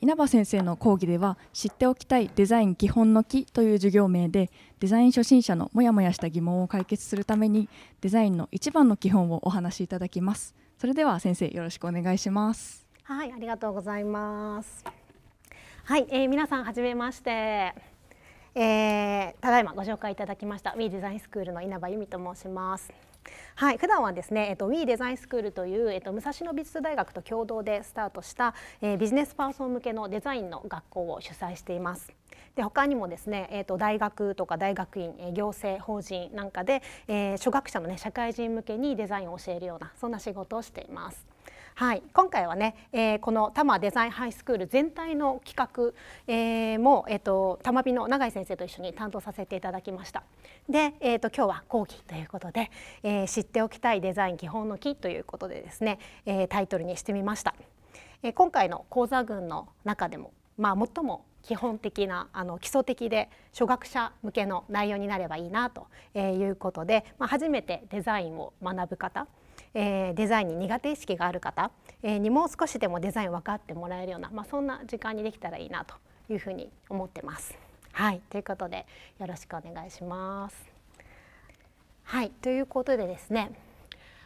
稲葉先生の講義では知っておきたいデザイン基本の木という授業名でデザイン初心者のモヤモヤした疑問を解決するためにデザインの一番の基本をお話しいただきますそれでは先生よろしくお願いしますはいありがとうございますはい、えー、皆さんはめましてえー、ただいまご紹介いただきました We デザインスクールの稲葉由美と申しますはい、普段はですね、えっとウィーデザインスクールというえっと武蔵野美術大学と共同でスタートした、えー、ビジネスパーソン向けのデザインの学校を主催しています。で他にもですね、えー、と大学とか大学院、え行政法人なんかで、えー、初学者のね社会人向けにデザインを教えるようなそんな仕事をしています。はい、今回はね、えー、この多摩デザインハイスクール全体の企画、えー、も、えーと、と多摩美の永井先生と一緒に担当させていただきました。で、えーと、と今日は講義ということで、えー、知っておきたいデザイン基本の木ということでですね、えー、タイトルにしてみました。えー、今回の講座群の中でも、まあ、最も基本的なあの基礎的で初学者向けの内容になればいいなということで、まあ、初めてデザインを学ぶ方えー、デザインに苦手意識がある方にも少しでもデザイン分かってもらえるような、まあ、そんな時間にできたらいいなというふうに思ってます。はいということでよろしくお願いします。はいということでですね、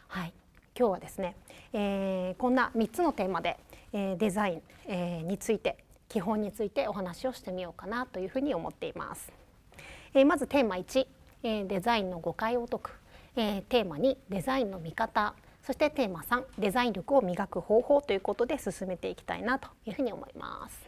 はい、今日はですね、えー、こんな3つのテーマで、えー、デザイン、えー、について基本についてお話をしてみようかなというふうに思っています。えまずテーマ1、えデザインの誤解を解くえー、テーマ2デザインの見方そしてテーマ3デザイン力を磨く方法ということで進めていきたいなというふうに思います。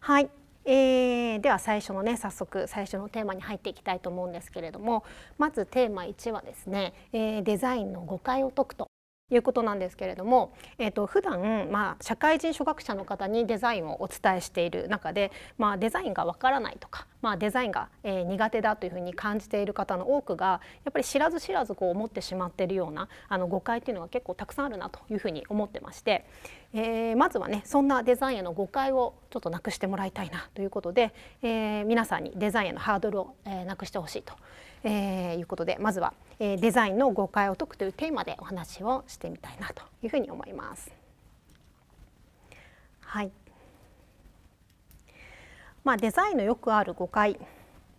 はい、えー、では最初のね早速最初のテーマに入っていきたいと思うんですけれどもまずテーマ1はですね、えー、デザインの誤解を解くということなんですけれども、えー、と普段まあ社会人初学者の方にデザインをお伝えしている中で、まあ、デザインがわからないとか、まあ、デザインが、えー、苦手だというふうに感じている方の多くがやっぱり知らず知らずこう思ってしまっているようなあの誤解っていうのが結構たくさんあるなというふうに思ってまして、えー、まずはねそんなデザインへの誤解をちょっとなくしてもらいたいなということで、えー、皆さんにデザインへのハードルを、えー、なくしてほしいと。えー、いうことでまずは、えー、デザインの誤解を解くというテーマでお話をしてみたいなというふうに思います。はい、まあ、デザインのよくある誤解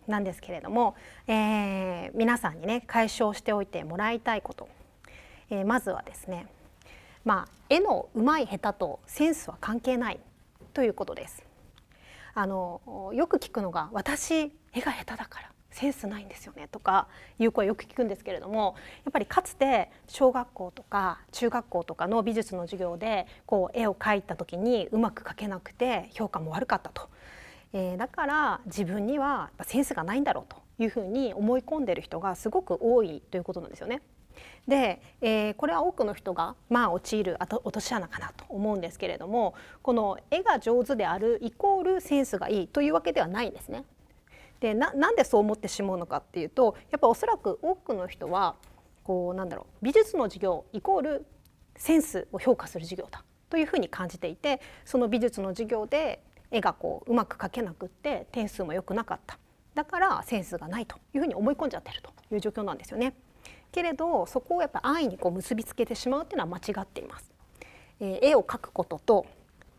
なんですけれども、えー、皆さんにね解消しておいてもらいたいこと、えー、まずはですね、まあ、絵のうまい下手とセンスは関係ないということです。あのよく聞くのが私絵が下手だからセンスないんですよねとかいう声よく聞くんですけれどもやっぱりかつて小学校とか中学校とかの美術の授業でこう絵を描いた時にうまく描けなくて評価も悪かったと、えー、だから自分にはやっぱセンスがないんだろうというふうに思い込んでる人がすごく多いということなんですよね。で、えー、これは多くの人がまあ陥る落とし穴かなと思うんですけれどもこの絵が上手であるイコールセンスがいいというわけではないんですね。でななんでそう思ってしまうのかっていうとやっぱおそらく多くの人はこうなんだろう美術の授業イコールセンスを評価する授業だというふうに感じていてその美術の授業で絵がこううまく描けなくって点数も良くなかっただからセンスがないというふうに思い込んじゃってるという状況なんですよね。けれどそこをやっぱ安易にこう結びつけてしまうっていうのは間違っています。えー、絵を描くことと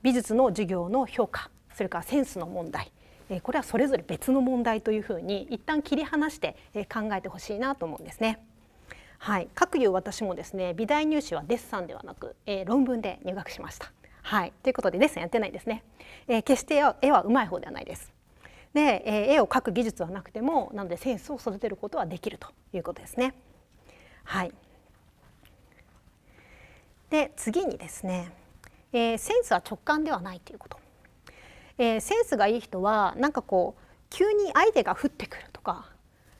美術の授業の評価それからセンスの問題これはそれぞれ別の問題というふうに一旦切り離して考えてほしいなと思うんですね。はい、各有私もですね美大入試はデッサンではなく、えー、論文で入学しました。はい、ということでデッサンやってないですね。えー、決して絵は上手い方ではないです。で、えー、絵を描く技術はなくてもなのでセンスを育てることはできるということですね。はい、で次にですね、えー、センスは直感ではないということ。えー、センスがいい人はなんかこう急にアイデアが降ってくるとか、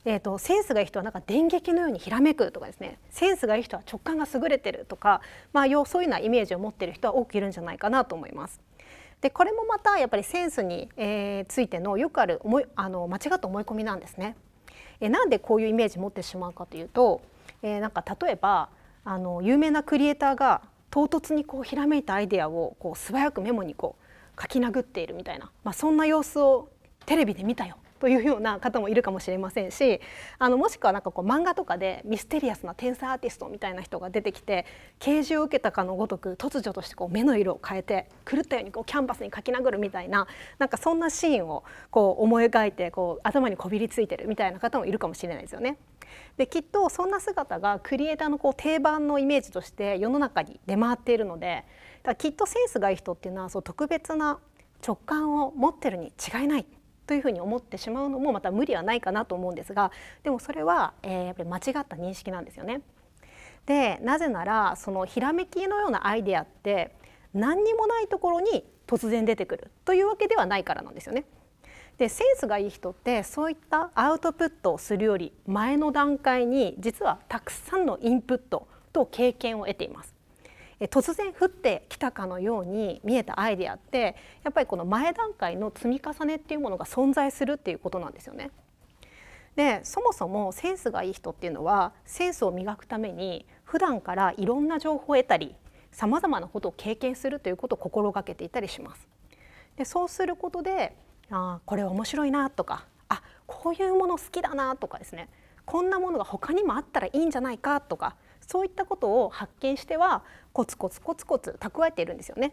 えーと、センスがいい人はなんか電撃のようにひらめくとかですねセンスがいい人は直感が優れてるとか、まあ、そういうようなイメージを持ってる人は多くいるんじゃないかなと思います。でこれもまたやっぱりセンスに、えー、ついてのよくある思いあの間違った思い込みなんですね。えなんでこういうイメージ持ってしまうかというと、えー、なんか例えばあの有名なクリエイターが唐突にこうひらめいたアイデアをこう素早くメモにこう書き殴っているみたいな、まあ、そんな様子をテレビで見たよというような方もいるかもしれませんしあのもしくはなんかこう漫画とかでミステリアスな天才アーティストみたいな人が出てきて啓示を受けたかのごとく突如としてこう目の色を変えて狂ったようにこうキャンバスに描き殴るみたいななんかそんなシーンをこう思い描いてこう頭にこびりついてるみたいな方もいるかもしれないですよね。できっとそんな姿がクリエイターのこう定番のイメージとして世の中に出回っているのでだきっとセンスがいい人っていうのはそう特別な直感を持ってるに違いないというふうに思ってしまうのもまた無理はないかなと思うんですがでもそれは、えー、やっぱり間違った認識なんですよね。でなぜならそのひらめきのようなアイデアって何にもないところに突然出てくるというわけではないからなんですよね。でセンスがいい人ってそういったアウトプットをするより前の段階に実はたくさんのインプットと経験を得ています。突然降ってきたかのように見えたアイデアってやっぱりこの前段階の積み重ねっていうものが存在するっていうことなんですよね。でそもそもセンスがいい人っていうのはセンスを磨くために普段からいろんな情報を得たりさまざまなことを経験するということを心がけていたりします。でそうすることであこれ面白いなとかあこういうもの好きだなとかですねこんなものが他にもあったらいいんじゃないかとかそういったことを発見してはコツコツコツコツ蓄えているんですよね。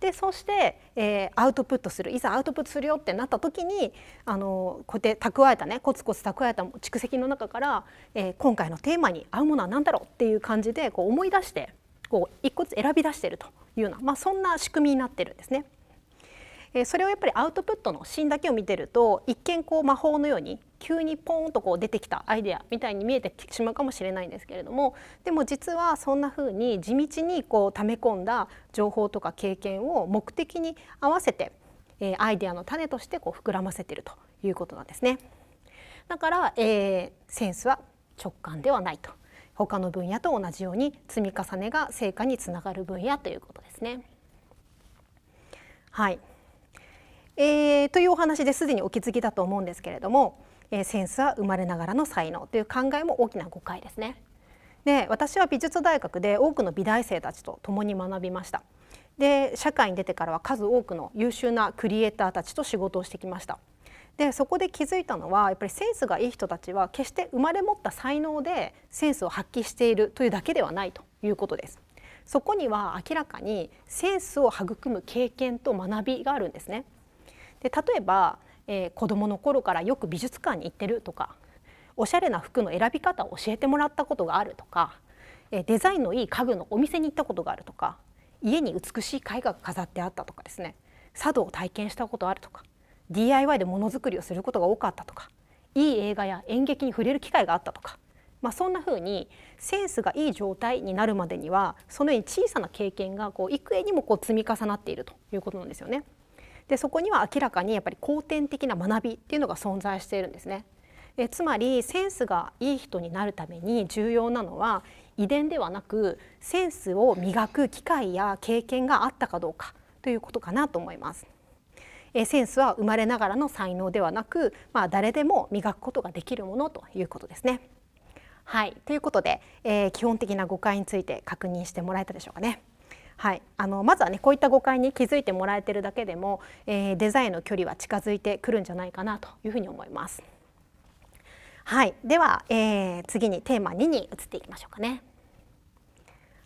でそして、えー、アウトプットするいざアウトプットするよってなった時にあのこうやって蓄えたねコツコツ蓄えた蓄積の中から、えー、今回のテーマに合うものは何だろうっていう感じでこう思い出してこう一個ずつ選び出しているというような、まあ、そんな仕組みになってるんですね。えー、それをやっぱりアウトプットのシーンだけを見てると一見こう魔法のように急にポーンとこう出てきたアイデアみたいに見えてしまうかもしれないんですけれどもでも実はそんな風に地道にこう溜め込んだ情報とか経験を目的に合わせて、えー、アイデアの種としてこう膨らませているということなんですね。だから、えー、センスは直感ではないと他の分野と同じように積み重ねが成果につながる分野ということですね。はいえー、というお話ですでにお気づきだと思うんですけれども、えー、センスは生まれながらの才能という考えも大きな誤解ですね。で私は美術大学で多くの美大生たちと共に学びました。で社会に出てからは数多くの優秀なクリエイターたちと仕事をしてきました。でそこで気づいたのはやっぱりセンスがいい人たちは決して生まれ持った才能でセンスを発揮しているというだけではないということです。そこには明らかにセンスを育む経験と学びがあるんですね。で例えば、えー、子どもの頃からよく美術館に行ってるとかおしゃれな服の選び方を教えてもらったことがあるとか、えー、デザインのいい家具のお店に行ったことがあるとか家に美しい絵画が飾ってあったとかですね茶道を体験したことあるとか DIY でものづくりをすることが多かったとかいい映画や演劇に触れる機会があったとか、まあ、そんな風にセンスがいい状態になるまでにはそのように小さな経験がこう幾重にもこう積み重なっているということなんですよね。でそこには明らかにやっぱり後天的な学びっていうのが存在しているんですね。えつまりセンスがいい人になるために重要なのは遺伝ではなくセンスを磨く機会や経験があったかどうかということかなと思います。えセンスは生まれながらの才能ではなく、まあ、誰でも磨くことができるものということですね。はいということで、えー、基本的な誤解について確認してもらえたでしょうかね。はい、あのまずはねこういった誤解に気づいてもらえてるだけでも、えー、デザインの距離は近づいてくるんじゃないかなというふうに思います。はい、では、えー、次にテーマ2に移っていきましょうかね。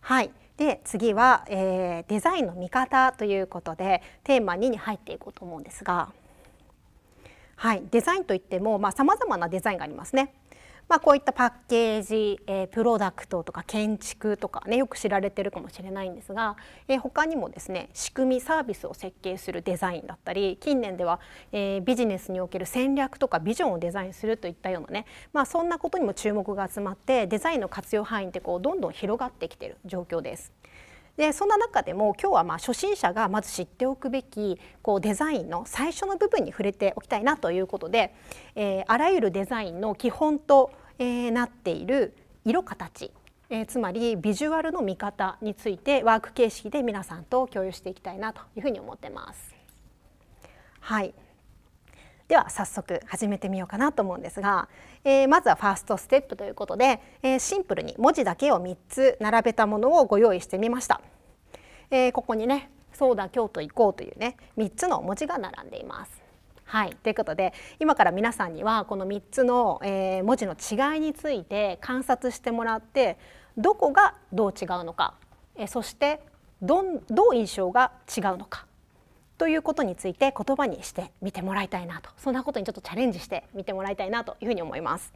はい、で次は、えー、デザインの見方ということでテーマ2に入っていこうと思うんですが、はい、デザインといってもまあ様々なデザインがありますね。まあ、こういったパッケージ、えー、プロダクトとか建築とか、ね、よく知られてるかもしれないんですが、えー、他にもですね仕組みサービスを設計するデザインだったり近年では、えー、ビジネスにおける戦略とかビジョンをデザインするといったようなね、まあ、そんなことにも注目が集まってデザインの活用範囲ってこうどんどん広がってきている状況です。でそんな中でも今日はまあ初心者がまず知っておくべきこうデザインの最初の部分に触れておきたいなということで、えー、あらゆるデザインの基本と、えー、なっている色形、えー、つまりビジュアルの見方についてワーク形式で皆さんと共有していきたいなというふうに思ってます。はいでは早速始めてみようかなと思うんですが、えー、まずはファーストステップということで、えー、シンプルに文字だけを3つ並べたものをご用意してみました。えー、ここにね「そうだ京都行こう」というね3つの文字が並んでいます。はい、ということで今から皆さんにはこの3つの、え文字の違いについて観察してもらってどこがどう違うのか、えそしてどんどう印象が違うのかということについて言葉にしてみてもらいたいなとそんなことにちょっとチャレンジしてみてもらいたいなというふうに思います。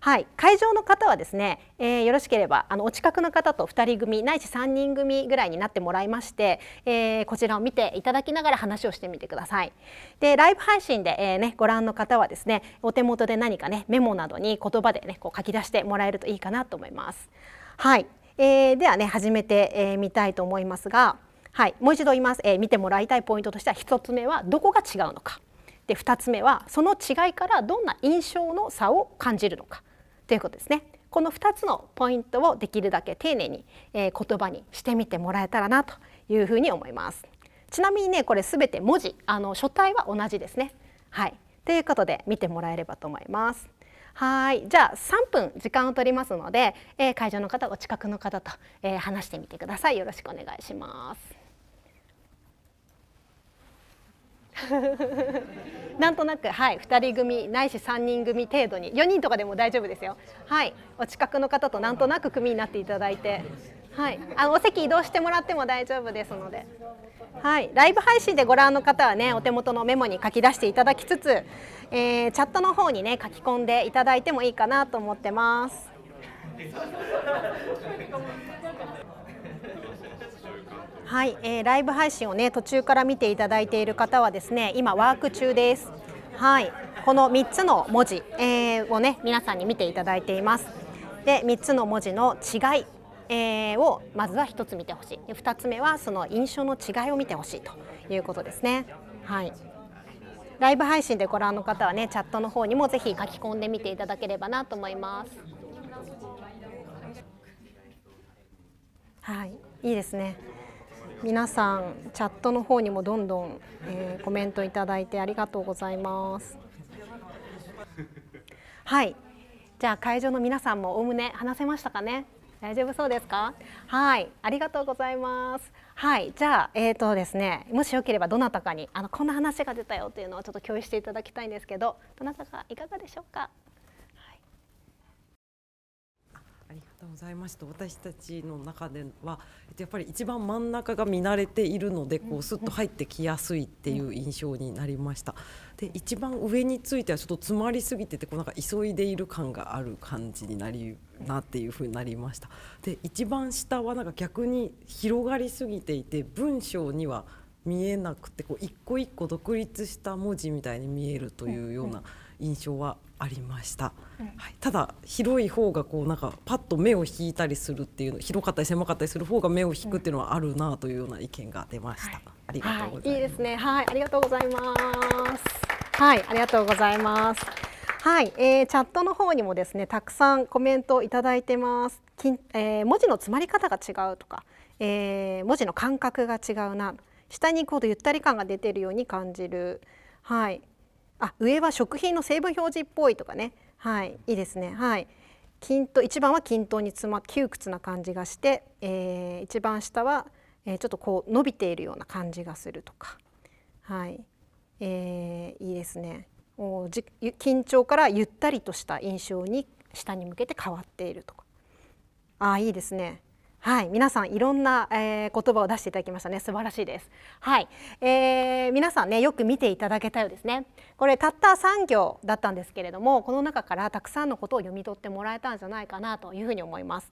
はい、会場の方はですね、えー、よろしければあのお近くの方と2人組ないし3人組ぐらいになってもらいまして、えー、こちらを見ていただきながら話をしてみてください。でライブ配信で、えーね、ご覧の方はですねお手元で何かねメモなどに言葉で、ね、こう書き出してもらえるといいかなと思います。はい、えー、ではね始めてみ、えー、たいと思いますが。はい、もう一度言います、えー、見てもらいたいポイントとしては1つ目はどこが違うのかで2つ目はその違いからどんな印象の差を感じるのかということですね。この2つのポイントをできるだけ丁寧に、えー、言葉にしてみてもらえたらなというふうに思います。ちなみにねこれすべて文字あの書体は同じですね。はいということで見てもらえればと思います。はいじゃあ3分時間を取りますので、えー、会場の方お近くの方と、えー、話してみてください。よろしくお願いします。なんとなく、はい、2人組ないし3人組程度に4人とかでも大丈夫ですよ、はい、お近くの方となんとなく組になっていただいて、はい、あのお席移動してもらっても大丈夫ですので、はい、ライブ配信でご覧の方は、ね、お手元のメモに書き出していただきつつ、えー、チャットの方に、ね、書き込んでいただいてもいいかなと思ってます。はい、えー、ライブ配信をね途中から見ていただいている方はですね今ワーク中です。はい、この3つの文字、えー、をね皆さんに見ていただいています。で3つの文字の違い、えー、をまずは1つ見てほしいで2つ目はその印象の違いを見てほしいということですね。はいライブ配信でご覧の方はねチャットの方にもぜひ書き込んでみていただければなと思います。はい、いいですね。皆さんチャットの方にもどんどん、えー、コメントいただいてありがとうございます。はいじゃあ会場の皆さんもおおむね話せましたかね大丈夫そうですかはいありがとうございますはいじゃあえーとですねもしよければどなたかにあのこんな話が出たよっていうのをちょっと共有していただきたいんですけどどなたかいかがでしょうかとうございました私たちの中ではやっぱり一番真ん中が見慣れているのでこうスッと入ってきやすいっていう印象になりましたで一番上についてはちょっと詰まりすぎててこうなんか急いでいる感がある感じになりなっていうふになりましたで一番下はなんか逆に広がりすぎていて文章には見えなくてこう一個一個独立した文字みたいに見えるというような印象はありました、はい、ただ広い方がこうなんかパッと目を引いたりするっていうの広かったり狭かったりする方が目を引くっていうのはあるなというような意見が出ました、うんはい、ありがとうございます、はい、いいですねはいありがとうございますはいありがとうございますはい、えー、チャットの方にもですねたくさんコメントいただいてますきん、えー、文字の詰まり方が違うとか、えー、文字の感覚が違うな下にこうゆったり感が出てるように感じるはいあ上は食品の成分表示っぽいとかねはいいいですねはい均等一番は均等につま窮屈な感じがして、えー、一番下は、えー、ちょっとこう伸びているような感じがするとかはい、えー、いいですねおじ緊張からゆったりとした印象に下に向けて変わっているとかああいいですねはい、皆さんいろんな、えー、言葉を出していただきましたね。素晴らしいです。はい、えー、皆さんねよく見ていただけたようですね。これたった3行だったんですけれども、この中からたくさんのことを読み取ってもらえたんじゃないかなというふうに思います。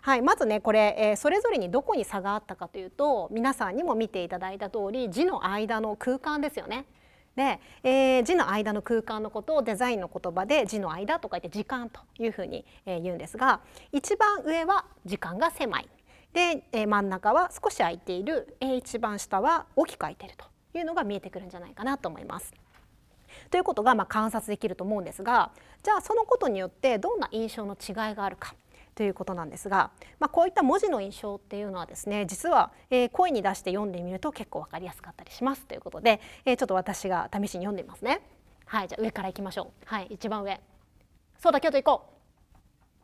はい、まずねこれ、えー、それぞれにどこに差があったかというと皆さんにも見ていただいた通り字の間の空間ですよねで、えー、字の間の空間のことをデザインの言葉で字の間と書いて時間というふうに、えー、言うんですが一番上は時間が狭いで、えー、真ん中は少し空いている、えー、一番下は大きく空いているというのが見えてくるんじゃないかなと思います。ということがまあ観察できると思うんですがじゃあそのことによってどんな印象の違いがあるかということなんですが、まあ、こういった文字の印象っていうのはですね実は、えー、声に出して読んでみると結構分かりやすかったりしますということで、えー、ちょっと私が試しに読んでみますね。はいじゃあ上からいきましょう。はい一番上そうだ京都行こ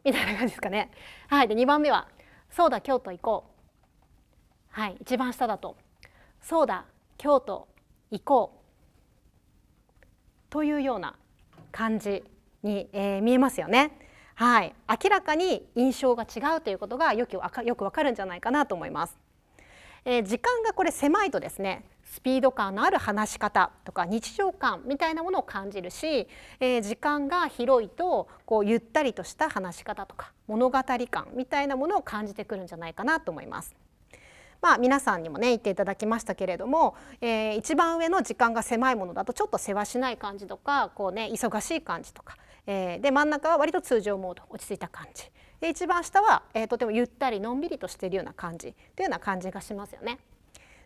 うみたいな感じですかね。はいで二番目はそうだ京都行こうはい一番下だとそうだ京都行こうというような感じに、えー、見えますよね。はい、明らかに印象が違うということがよくよくわかるんじゃないかなと思います。えー、時間がこれ狭いとですねスピード感のある話し方とか日常感みたいなものを感じるし、えー、時間が広いとこうゆったりとした話し方とか物語感みたいなものを感じてくるんじゃないかなと思います。まあ、皆さんにもね言っていただきましたけれども、えー、一番上の時間が狭いものだとちょっと世話しない感じとかこう、ね、忙しい感じとかえー、で真ん中は割と通常モード落ち着いた感じで一番下は、えー、とてもゆったりのんびりとしているような感じというような感じがしますよね。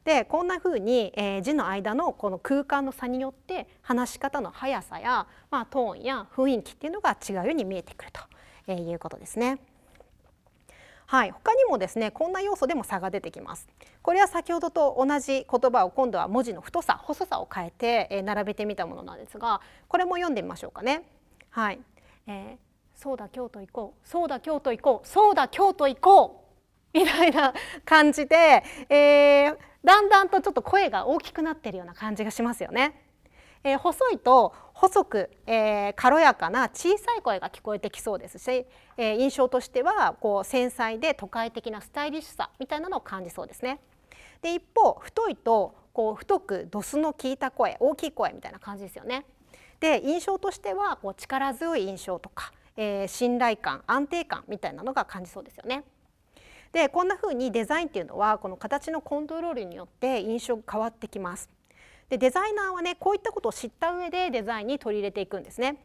でこんな風に、えー、字の間のこの空間の差によって話し方の速さや、まあ、トーンや雰囲気っていうのが違うように見えてくると、えー、いうことですね。はい、他にもですねこんな要素でも差が出てきます。これは先ほどと同じ言葉を今度は文字の太さ細さを変えて並べてみたものなんですがこれも読んでみましょうかね。はい、えー、そうだ京都行こうそうだ京都行こうそうだ京都行こうみたいな感じで、えー、だんだんとちょっと声が大きくなってるような感じがしますよね。えー、細いと細く、えー、軽やかな小さい声が聞こえてきそうですし、えー、印象としてはこう繊細で都会的なスタイリッシュさみたいなのを感じそうですね。で一方太いとこう太くドスの効いた声大きい声みたいな感じですよね。で印象としてはこう力強い印象とか、えー、信頼感安定感みたいなのが感じそうですよね。でこんな風にデザインっていうのはこの形のコントロールによって印象が変わってきます。でデザイナーはねこういったことを知った上でデザインに取り入れていくんですね。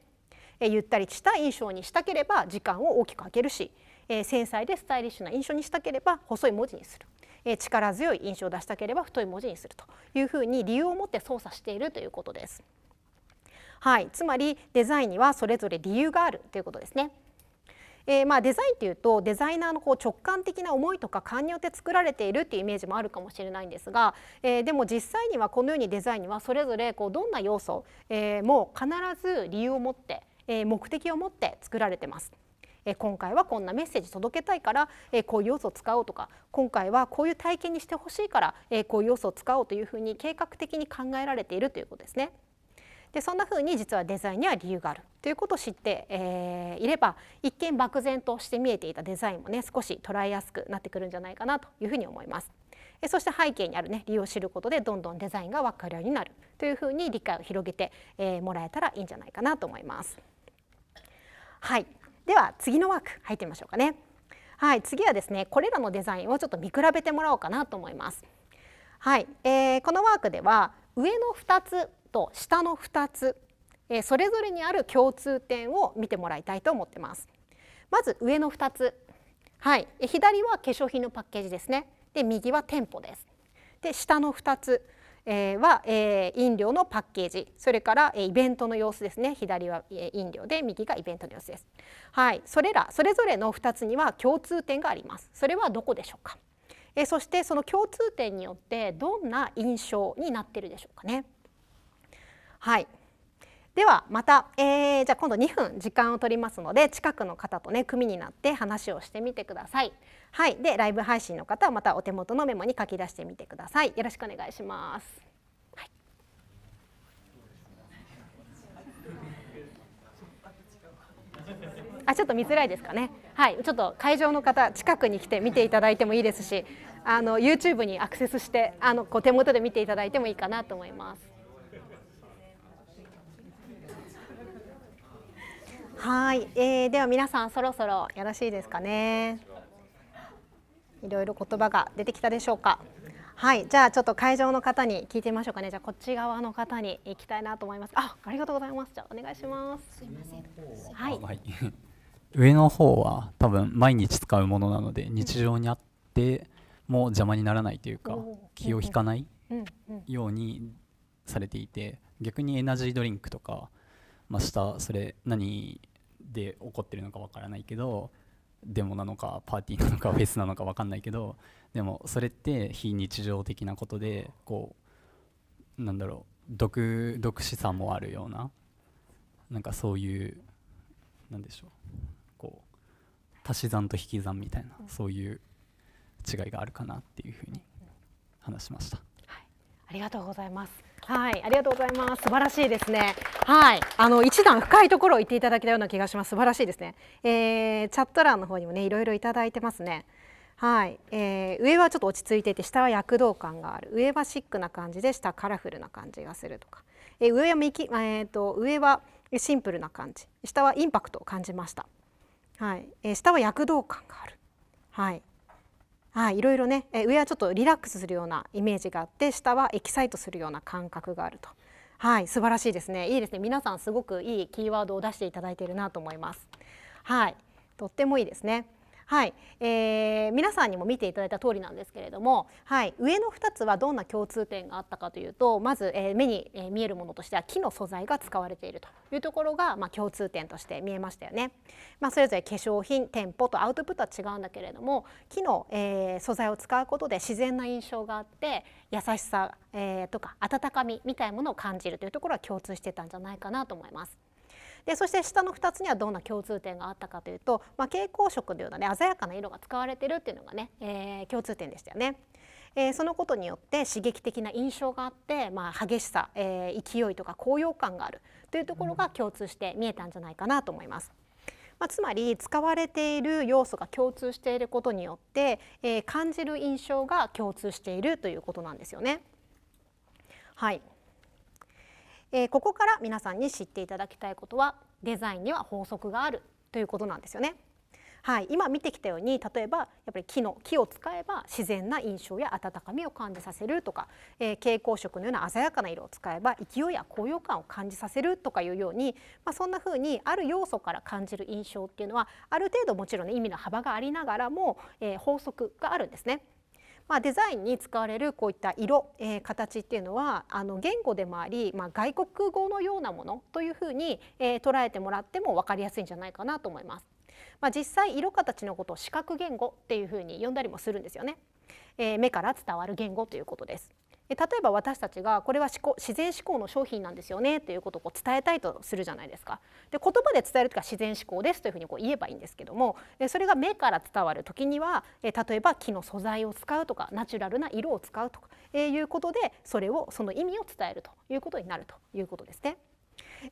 えゆったりした印象にしたければ時間を大きく空けるし、え繊細でスタイリッシュな印象にしたければ細い文字にする、え力強い印象を出したければ太い文字にするというふうに理由を持って操作しているということです。はい、つまりデザインにはそれぞれ理由があるということですね。えー、まあデザインというとデザイナーのこう直感的な思いとか勘によって作られているっていうイメージもあるかもしれないんですが、えー、でも実際にはこのようにデザインにはそれぞれこうどんな要素、えー、も必ず理由を持って、えー、目的を持って作られてます。え今回はこんなメッセージ届けたいから、えこういう要素を使おうとか今回はこういう体験にしてほしいから、えこういう要素を使おうというふうに計画的に考えられているということですね。でそんなふうに実はデザインには理由があるということを知って、えー、いれば一見漠然として見えていたデザインもね少し捉えやすくなってくるんじゃないかなというふうに思います。そして背景にある、ね、理由を知ることでどんどんデザインが分かるようになるというふうに理解を広げて、えー、もらえたらいいんじゃないかなと思います。はい、では次のワーク入ってみましょうかね。はい、次はですねこれらのデザインをちょっと見比べてもらおうかなと思います。はい、えー、このワークでは上の2つと下の2つ、えそれぞれにある共通点を見てもらいたいと思ってます。まず上の2つ、はい、左は化粧品のパッケージですね。で右は店舗です。で下の2つえー、は、えー、飲料のパッケージそれから、えイベントの様子ですね左は、え飲料で右がイベントの様子ですはいそれらそれぞれの2つには共通点がありますそれはどこでしょうか、えそしてその共通点によってどんな印象になってるでしょうかねはいではまた、えー、じゃあ今度2分時間を取りますので近くの方とね組になって話をしてみてください。はい、でライブ配信の方はまたお手元のメモに書き出してみてください。よろしくお願いします。あちょっと見づらいですかね、はい、ちょっと会場の方近くに来て見ていただいてもいいですしあの YouTube にアクセスしてあのこう手元で見ていただいてもいいかなと思います。はい、えー、では皆さんそろそろよろしいですかね。いろいろ言葉が出てきたでしょうか。はい、じゃあちょっと会場の方に聞いてみましょうかね。じゃあこっち側の方に行きたいなと思います。あ、ありがとうございます。じゃあお願いします。すいません。はい。はい、上の方は多分毎日使うものなので日常にあってもう邪魔にならないというか気を引かないようにされていて逆にエナジードリンクとかまあ下それ何で起こってるのかわからないけどデモなのかパーティーなのかフェスなのかわかんないけどでもそれって非日常的なことでこうなんだろう毒毒しさもあるようななんかそういうなんでしょうこう足し算と引き算みたいな、そういう違いがあるかなっていうふうに話しました、はい、ありがとうございますはい、ありがとうございます。素晴らしいですね。はい、あの一段深いところを言っていただけたような気がします。素晴らしいですね。えー、チャット欄の方にもね、いろいろいただいてますね。はい、えー、上はちょっと落ち着いてて下は躍動感がある上はシックな感じで下カラフルな感じがするとか、えー、上はみき、えーと、と上はシンプルな感じ下はインパクトを感じました、はいえー、下は躍動感がある、はいあいろいろね上はちょっとリラックスするようなイメージがあって下はエキサイトするような感覚があるとはい素晴らしいですねいいですね皆さんすごくいいキーワードを出していただいているなと思いますはいとってもいいですねはい、えー、皆さんにも見ていただいた通りなんですけれども、はい、上の2つはどんな共通点があったかというとまず、えー、目に見えるものとしては木の素材が使われているというところが、まあ、共通点として見えましたよね。まあ、それぞれ化粧品店舗とアウトプットは違うんだけれども木の、えー、素材を使うことで自然な印象があって優しさ、えー、とか温かみみたいなものを感じるというところは共通してたんじゃないかなと思います。でそして下の2つにはどんな共通点があったかというと、まあ、蛍光色のような、ね、鮮やかな色が使われてるっていうのがね、えー、共通点でしたよね。えー、そのことによって刺激的な印象があって、まあ、激しさ、えー、勢いとか高揚感があるというところが共通して見えたんじゃないかなと思います。まあ、つまり使われている要素が共通していることによって、えー、感じる印象が共通しているということなんですよね。はい、えー、ここから皆さんに知っていただきたいことはデザインには法則があるということなんですよね。はい、今見てきたように例えばやっぱり木の木を使えば自然な印象や温かみを感じさせるとか、えー、蛍光色のような鮮やかな色を使えば勢いや高揚感を感じさせるとかいうように、まあ、そんな風にある要素から感じる印象っていうのはある程度もちろん、ね、意味の幅がありながらも、えー、法則があるんですね。まあ、デザインに使われるこういった色、えー、形っていうのはあの言語でもあり、まあ、外国語のようなものというふうに、えー、捉えてもらっても分かりやすいんじゃないかなと思います。まあ、実際色形のことを視覚言語っていうふうに呼んだりもするんですよね。えー、目から伝わる言語ということです。例えば私たちがこれは自然思考の商品なんですよねということを伝えたいとするじゃないですかで言葉で伝えるうか自然思考ですというふうにこう言えばいいんですけどもそれが目から伝わる時には例えば木の素材を使うとかナチュラルな色を使うとかいうことでそれをその意味を伝えるということになるということですね。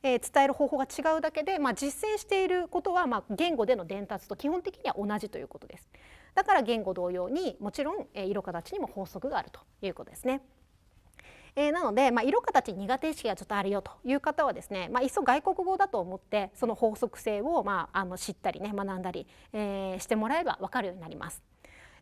えー、伝える方法が違うだけで、まあ、実践していることは、まあ、言語での伝達と基本的には同じということですだから言語同様にもちろん、えー、色形にも法則があるということですね。えー、なので、まあ、色形苦手意識がちょっとあるよという方はですね、まあ、いっそ外国語だと思ってその法則性を、まあ、あの知ったりね学んだり、えー、してもらえば分かるようになります。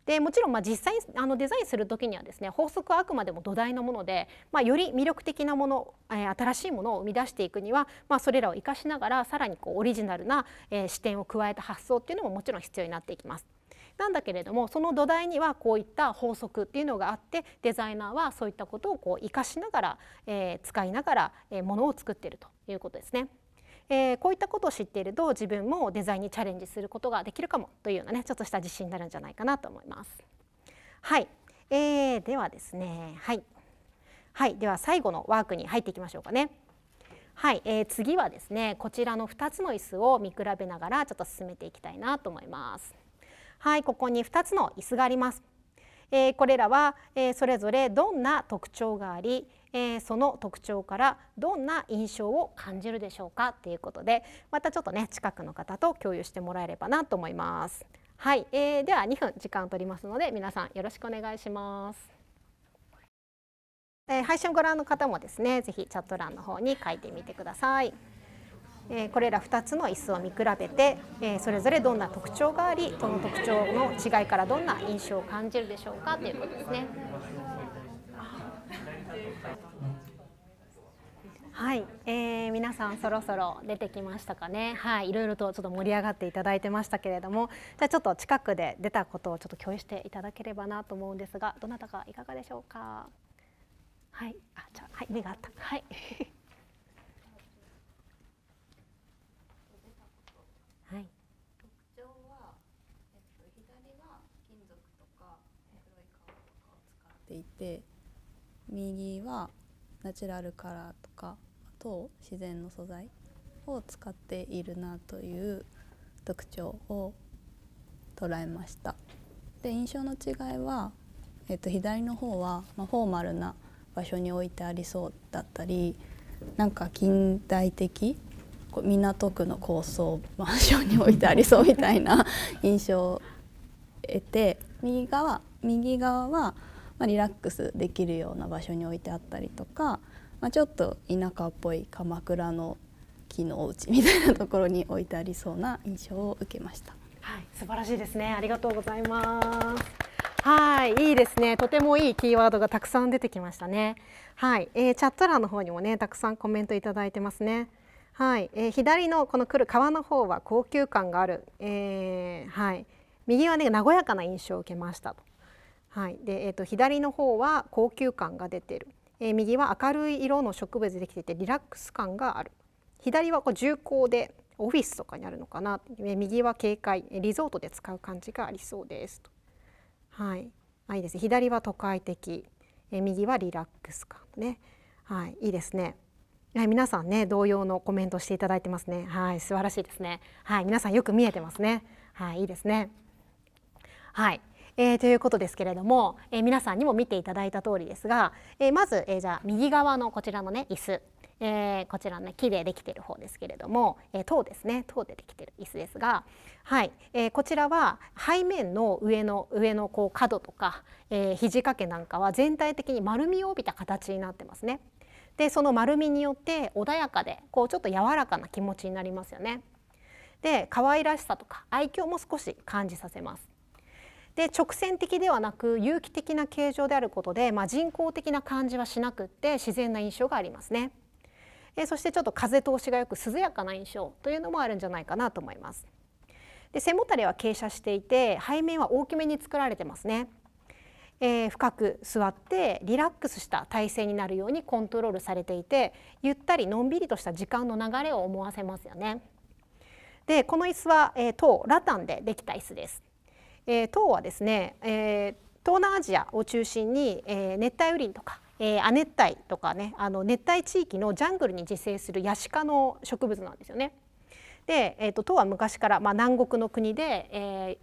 でもちろんまあ実際あのデザインする時にはですね法則はあくまでも土台のもので、まあ、より魅力的なもの、えー、新しいものを生み出していくには、まあ、それらを生かしながらさらにこうオリジナルな、えー、視点を加えた発想っていうのももちろん必要になっていきます。なんだけれどもその土台にはこういった法則っていうのがあってデザイナーはそういったことをこう生かしながら、えー、使いながら、えー、ものを作っているということですね。えー、こういったことを知っていると自分もデザインにチャレンジすることができるかもというようなねちょっとした自信になるんじゃないかなと思います。はい、えー、ではですねはい、はい、では最後のワークに入っていきましょうかね。はい、えー、次はですねこちらの2つの椅子を見比べながらちょっと進めていきたいなと思います。はいここに2つの椅子があります。えー、これらは、えー、それぞれどんな特徴があり、えー、その特徴からどんな印象を感じるでしょうかということでまたちょっとね近くの方と共有してもらえればなと思います。はい、えー、では2分時間を取りますので皆さんよろしくお願いします。えー、配信をご覧の方もですね、ぜひチャット欄の方に書いてみてください。えこれら2つの椅子を見比べて、えそれぞれどんな特徴がありその特徴の違いからどんな印象を感じるでしょうかということですね。はい、えー、皆さんそろそろ出てきましたかね。はい、いろいろとちょっと盛り上がっていただいてましたけれども、じゃあちょっと近くで出たことをちょっと共有していただければなと思うんですが、どなたかいかがでしょうか。はい、あ、じゃはい、目があった。はい。ていて右はナチュラルカラーとかあと自然の素材を使っているなという特徴を捉えました。で印象の違いは、えっと、左の方は、まあ、フォーマルな場所に置いてありそうだったりなんか近代的港区の高層マンションに置いてありそうみたいな印象を得て右側右側はまあ、リラックスできるような場所に置いてあったりとか、まあ、ちょっと田舎っぽい鎌倉の木のお家みたいなところに置いてありそうな印象を受けました。はい、素晴らしいですね。ありがとうございます。はい、いいですね。とてもいいキーワードがたくさん出てきましたね。はい、えー、チャット欄の方にもね、たくさんコメントいただいてますね。はい、えー、左のこの来る川の方は高級感がある。えー、はい、右はね、和やかな印象を受けましたと。はい、で、えーと、左の方は高級感が出てる、えー、右は明るい色の植物でできててリラックス感がある左はこう重厚でオフィスとかにあるのかな、えー、右は警戒リゾートで使う感じがありそうですと。はい、あいいです、左は都会的、えー、右はリラックス感ね。はい、いいですね。はい、皆さんね同様のコメントしていただいてますね。はい、素晴らしいですね。はい、皆さんよく見えてますね。はい、いいですね。はい。えー、ということですけれども、えー、皆さんにも見ていただいた通りですが、えー、まず、えー、じゃあ右側のこちらのね椅子、えー、こちらの、ね、木でできている方ですけれども、えー、塔ですね塔でできてる椅子ですが、はいえー、こちらは背面の上の上のこう角とか、えー、肘掛けなんかは全体的に丸みを帯びた形になってますね。でその丸みによって穏やかでこうちょっと柔らかな気持ちになりますよね。で可愛らしさとか愛嬌も少し感じさせます。で直線的ではなく有機的な形状であることで、まあ、人工的な感じはしなくって自然な印象がありますね。えそしてちょっと風通しがよく涼やかな印象というのもあるんじゃないかなと思います。で背もたれは傾斜していて背面は大きめに作られてますね。えー、深く座ってリラックスした体勢になるようにコントロールされていてゆったりのんびりとした時間の流れを思わせますよね。でこの椅子は、えー、ラタンでできた椅子です。えー、唐はですね、え東南アジアを中心に、え熱帯雨林とかえー、亜熱帯とかねあの熱帯地域のジャングルに自生するヤシ科の植物なんですよね。で、えーと、と唐は昔から、まあ、南国の国で、えー、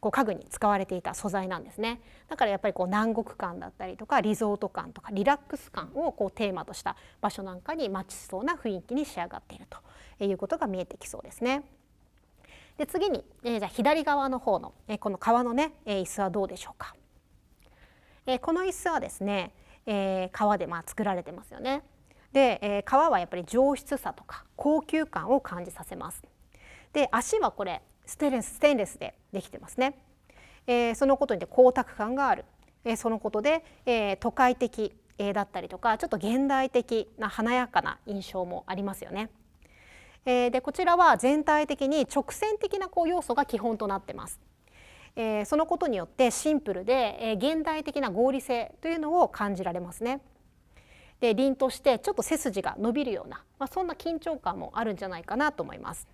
こう家具に使われていた素材なんですねだからやっぱりこう南国感だったりとかリゾート感とかリラックス感をこうテーマとした場所なんかにマッチしそうな雰囲気に仕上がっているということが見えてきそうですね。で次に、えー、じゃ左側の方の、えー、この川のね、えー、椅子はどうでしょうか、えー、この椅子はですね、えー、革でまあ作られてますよねで、えー、革はやっぱり上質さとか高級感を感じさせますで足はこれステレスステンレスでできてますね、えー、そのことに光沢感がある、えー、そのことで、えー、都会的だったりとかちょっと現代的な華やかな印象もありますよね。えー、でこちらは全体的に直線的なこう要素が基本となってます。えー、そのことによってシンプルで、えー、現代的な合理性というのを感じられますね。で凛としてちょっと背筋が伸びるような、まあ、そんな緊張感もあるんじゃないかなと思います。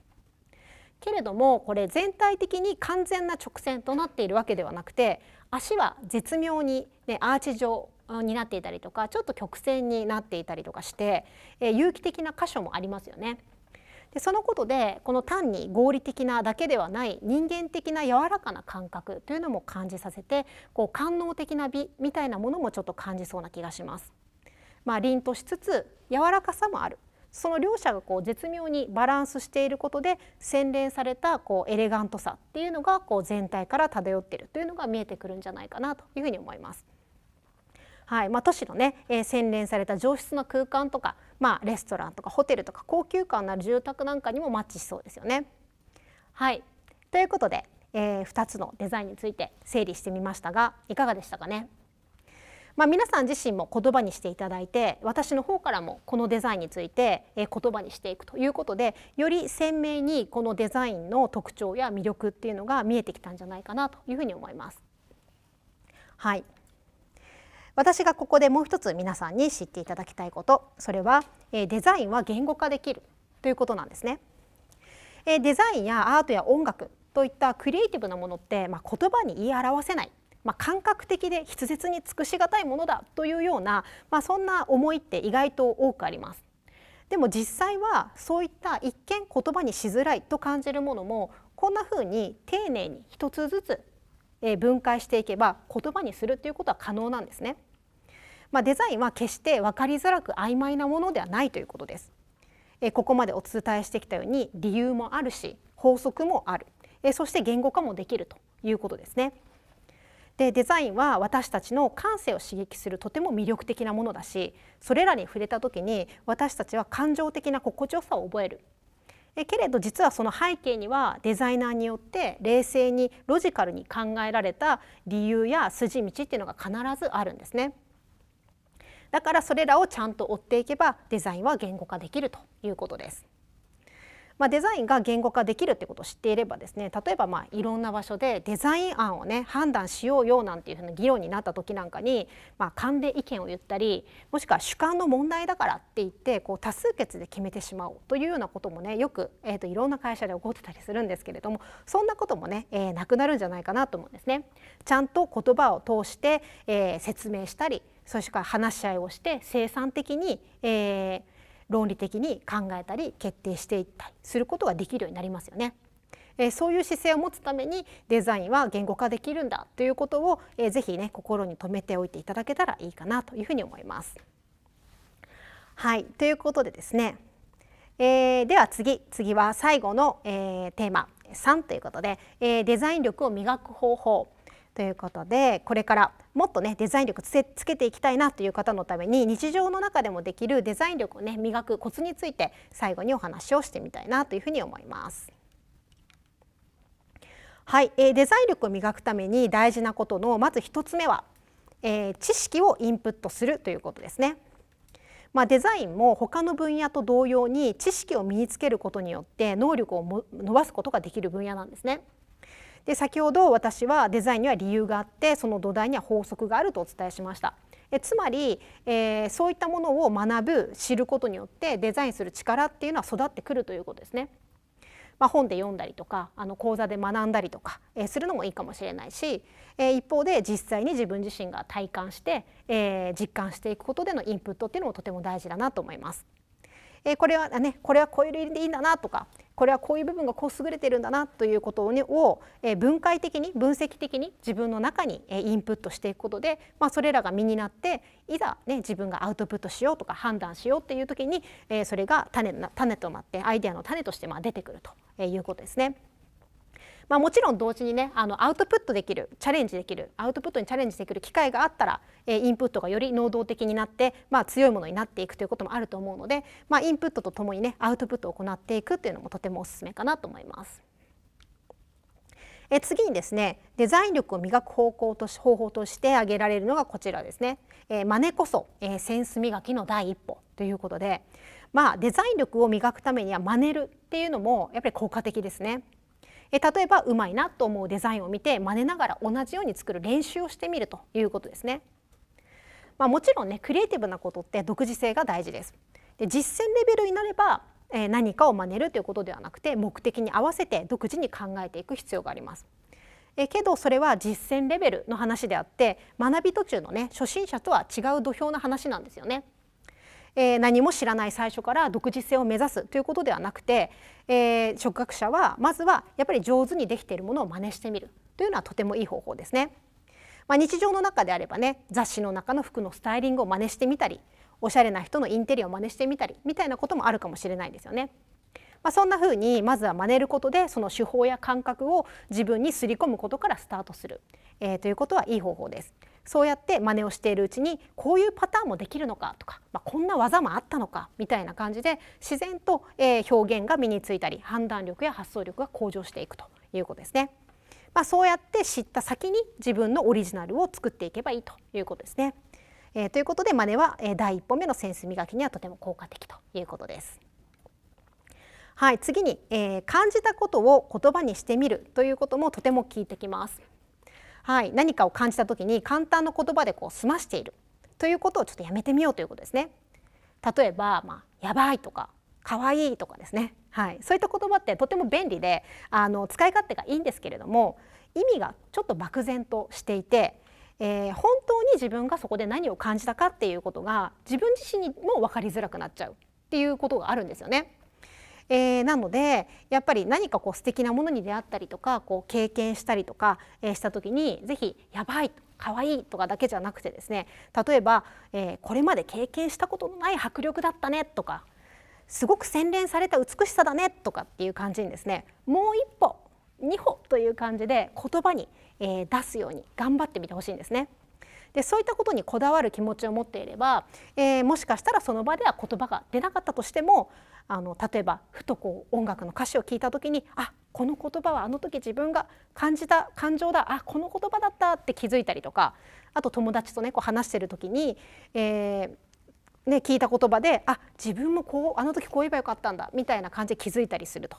けれどもこれ全体的に完全な直線となっているわけではなくて足は絶妙に、ね、アーチ状になっていたりとかちょっと曲線になっていたりとかして、えー、有機的な箇所もありますよね。でそのことでこの単に合理的なだけではない人間的な柔らかな感覚というのも感じさせてこう官能的な美みたいなものもちょっと感じそうな気がします。まあ、凛としつつ柔らかさもあるその両者がこう絶妙にバランスしていることで洗練されたこうエレガントさっていうのがこう全体から漂っているというのが見えてくるんじゃないかなというふうに思います。はいまあ、都市のね、えー、洗練された上質な空間とか、まあ、レストランとかホテルとか高級感のある住宅なんかにもマッチしそうですよね。はいということで、えー、2つのデザインについて整理してみましたがいかがでしたかね。まあ、皆さん自身も言葉にしていただいて私の方からもこのデザインについて言葉にしていくということでより鮮明にこのデザインの特徴や魅力っていうのが見えてきたんじゃないかなというふうに思います。はい、私がここでもう一つ皆さんに知っていただきたいことそれはデザインは言語化できるということなんですね。デザインやアートや音楽といったクリエイティブなものって、まあ、言葉に言い表せない、まあ、感覚的で筆舌に尽くしがたいものだというような、まあ、そんな思いって意外と多くあります。でも実際はそういった一見言葉にしづらいと感じるものもこんなふうに丁寧に一つずつ分解していけば言葉にするということは可能なんですね。まあ、デザインは決して分かりづらく曖昧なものではないということです。ここまでお伝えしてきたように理由もあるし法則もあるそして言語化もできるということですね。でデザインは私たちの感性を刺激するとても魅力的なものだしそれらに触れた時に私たちは感情的な心地よさを覚えるえけれど実はその背景にはデザイナーによって冷静にロジカルに考えられた理由や筋道っていうのが必ずあるんですね。だからそれらをちゃんと追っていけばデザインは言語化できるということです。まあ、デザインが言語化できるってことを知っていればですね例えばまあいろんな場所でデザイン案をね判断しようよなんていうふうな議論になった時なんかに、まあ、勘で意見を言ったりもしくは主観の問題だからって言ってこう多数決で決めてしまおうというようなこともねよく、えー、といろんな会社で起こってたりするんですけれどもそんなこともね、えー、なくなるんじゃないかなと思うんですね。ちゃんと言葉を通して、えー、説明したりそして話し合いをして生産的に、えー、論理的に考えたり決定していったりすることができるようになりますよね。えそういう姿勢を持つためにデザインは言語化できるんだということを、えー、ぜひね心に留めておいていただけたらいいかなというふうに思います。はいということでですね、えー、では次次は最後の、えー、テーマ3ということで、えー、デザイン力を磨く方法ということでこれからもっとねデザイン力つつけていきたいなという方のために日常の中でもできるデザイン力をね磨くコツについて最後にお話をしてみたいなというふうに思います。はい、えー、デザイン力を磨くために大事なことのまず1つ目は、えー、知識をインプットするということですね。まあ、デザインも他の分野と同様に知識を身につけることによって能力を伸ばすことができる分野なんですね。で先ほど私はデザインには理由があってその土台には法則があるとお伝えしました。えつまり、えー、そういったものを学ぶ知ることによってデザインする力っていうのは育ってくるということですね。まあ、本で読んだりとかあの講座で学んだりとか、えー、するのもいいかもしれないし、えー、一方で実際に自分自身が体感して、えー、実感していくことでのインプットっていうのもとても大事だなと思います。えこれはねこれはこういう理由でいいんだなとかこれはこういう部分がこう優れてるんだなということを,、ね、を分解的に分析的に自分の中にインプットしていくことで、まあ、それらが身になっていざ、ね、自分がアウトプットしようとか判断しようっていう時にそれが種種となってアイデアの種としてまあ出てくるということですね。まあ、もちろん同時にねあのアウトプットできるチャレンジできるアウトプットにチャレンジできる機会があったら、えインプットがより能動的になって、まあ、強いものになっていくということもあると思うので、まあ、インプットとともにねアウトプットを行っていくっていうのもとてもおすすめかなと思います。え次にですねデザイン力を磨く方向とし方法として挙げられるのがこちらですね、えー、真似こそ、えー、センス磨きの第一歩ということで、まあ、デザイン力を磨くためには真似るっていうのもやっぱり効果的ですね。え例えばうまいなと思うデザインを見て真似ながら同じように作る練習をしてみるということですね。まあ、もちろんねクリエイティブなことって独自性が大事です。で実践レベルになれば、え何かを真似るということではなくて目的に合わせて独自に考えていく必要があります。えけどそれは実践レベルの話であって学び途中のね初心者とは違う土俵の話なんですよね。えー、何も知らない最初から独自性を目指すということではなくて、えー、触覚者はまずはやっぱり上手にできているものを真似してみるというのはとてもいい方法ですね。まあ、日常の中であればね雑誌の中の服のスタイリングを真似してみたりおしゃれな人のインテリアを真似してみたりみたいなこともあるかもしれないですよね。まあ、そんな風にまずは真似ることでその手法や感覚を自分に刷り込むことからスタートする、えー、ということはいい方法です。そうやって真似をしているうちにこういうパターンもできるのかとか、まあ、こんな技もあったのかみたいな感じで自然と、えー、表現が身についたり判断力や発想力が向上していくということですね。まあ、そうやって知った先に自分のオリジナルを作っていけばいいということですね。えー、ということで真似は、えー、第一歩目のセンス磨きにはとても効果的ということです。はい、次に、えー、感じたことを言葉にしてみるということもとても効いてきます。はい、何かを感じた時に簡単な言葉でこう済ましているということをちょっとやめてみようということですね。例えば、まあ、やばいとか可愛いいとかですね、はい、そういった言葉ってとても便利であの使い勝手がいいんですけれども意味がちょっと漠然としていて、えー、本当に自分がそこで何を感じたかっていうことが自分自身にも分かりづらくなっちゃうっていうことがあるんですよね。えー、なのでやっぱり何かこう素敵なものに出会ったりとかこう経験したりとか、えした時に是非やばい可愛いとかだけじゃなくてですね例えば、えー、これまで経験したことのない迫力だったねとかすごく洗練された美しさだねとかっていう感じにですねもう一歩二歩という感じで言葉に、えー、出すように頑張ってみてほしいんですね。でそういったことにこだわる気持ちを持っていれば、えー、もしかしたらその場では言葉が出なかったとしてもあの例えばふとこう音楽の歌詞を聞いた時にあこの言葉はあの時自分が感じた感情だあこの言葉だったって気づいたりとかあと友達とねこう話してる時に、えー、ね、聞いた言葉であ自分もこうあの時こう言えばよかったんだみたいな感じで気づいたりすると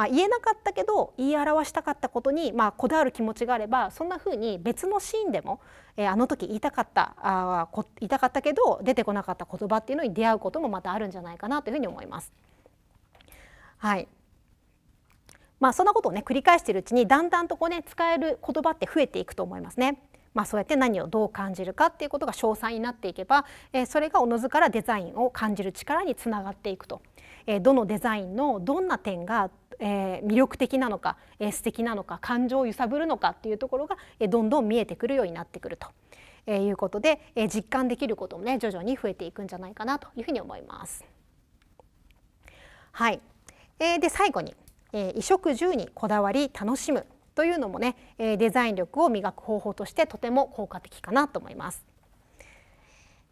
まあ、言えなかったけど言い表したかったことに、まあ、こだわる気持ちがあればそんな風に別のシーンでも、えー、あの時言いたかったあこ言いたかったけど出てこなかった言葉っていうのに出会うこともまたあるんじゃないかなというふうに思います。はいまあ、そんなことをね繰り返しているうちにだんだんとこうね使える言葉って増えていくと思いますね。まあ、そうやって何をどう感じるかっていうことが詳細になっていけば、えー、それがおのずからデザインを感じる力につながっていくと、えー、どのデザインのどんな点がえー、魅力的なのか、えー、素敵なのか感情を揺さぶるのかっていうところが、えー、どんどん見えてくるようになってくると、えー、いうことで、えー、実感できることもね徐々に増えていくんじゃないかなというふうに思います。はい、えー、で最後に、え衣食住にこだわり楽しむというのもねデザイン力を磨く方法としてとても効果的かなと思います。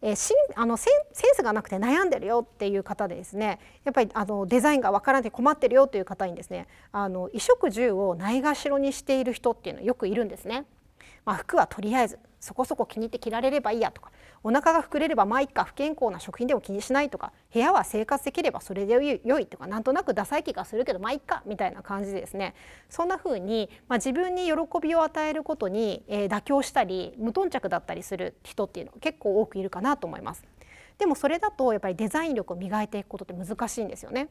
えー、しあのセンスがなくて悩んでるよっていう方でですねやっぱりあのデザインが分からなくて困ってるよという方にですねあの衣食住をないがしろにしている人っていうのはよくいるんですね。まあ、服はとりあえずそこそこ気に入って着られればいいやとかお腹が膨れればまあいっか不健康な食品でも気にしないとか部屋は生活できればそれで良いとかなんとなくダサい気がするけどまあいっかみたいな感じでですねそんな風にまあ、自分に喜びを与えることに、えー、妥協したり無頓着だったりする人っていうのは結構多くいるかなと思います。でもそれだとやっぱりデザイン力を磨いていくことって難しいんですよね。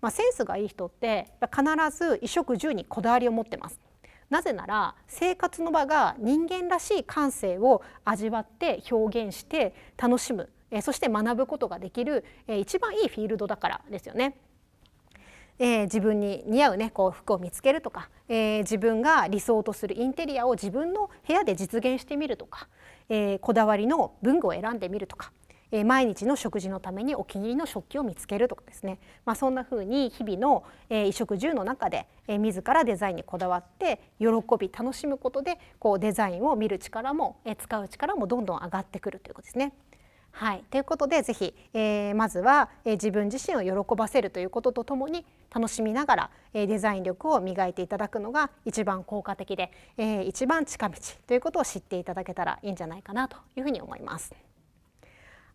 まあ、センスがいい人って必ず衣食住にこだわりを持ってます。なぜなら生活の場が人間らしい感性を味わって表現して楽しむ、えそして学ぶことができる、えー、一番いいフィールドだからですよね。えー、自分に似合う、ね、こう服を見つけるとか、えー、自分が理想とするインテリアを自分の部屋で実現してみるとか、えー、こだわりの文具を選んでみるとかえー、毎日の食事のためにお気に入りの食器を見つけるとかですね、まあ、そんな風に日々の、え衣食住の中で、えー、自らデザインにこだわって喜び楽しむことでこうデザインを見る力も、えー、使う力もどんどん上がってくるということですね。はい、ということで是非、えー、まずは、えー、自分自身を喜ばせるということとともに楽しみながら、えー、デザイン力を磨いていただくのが一番効果的で、えー、一番近道ということを知っていただけたらいいんじゃないかなというふうに思います。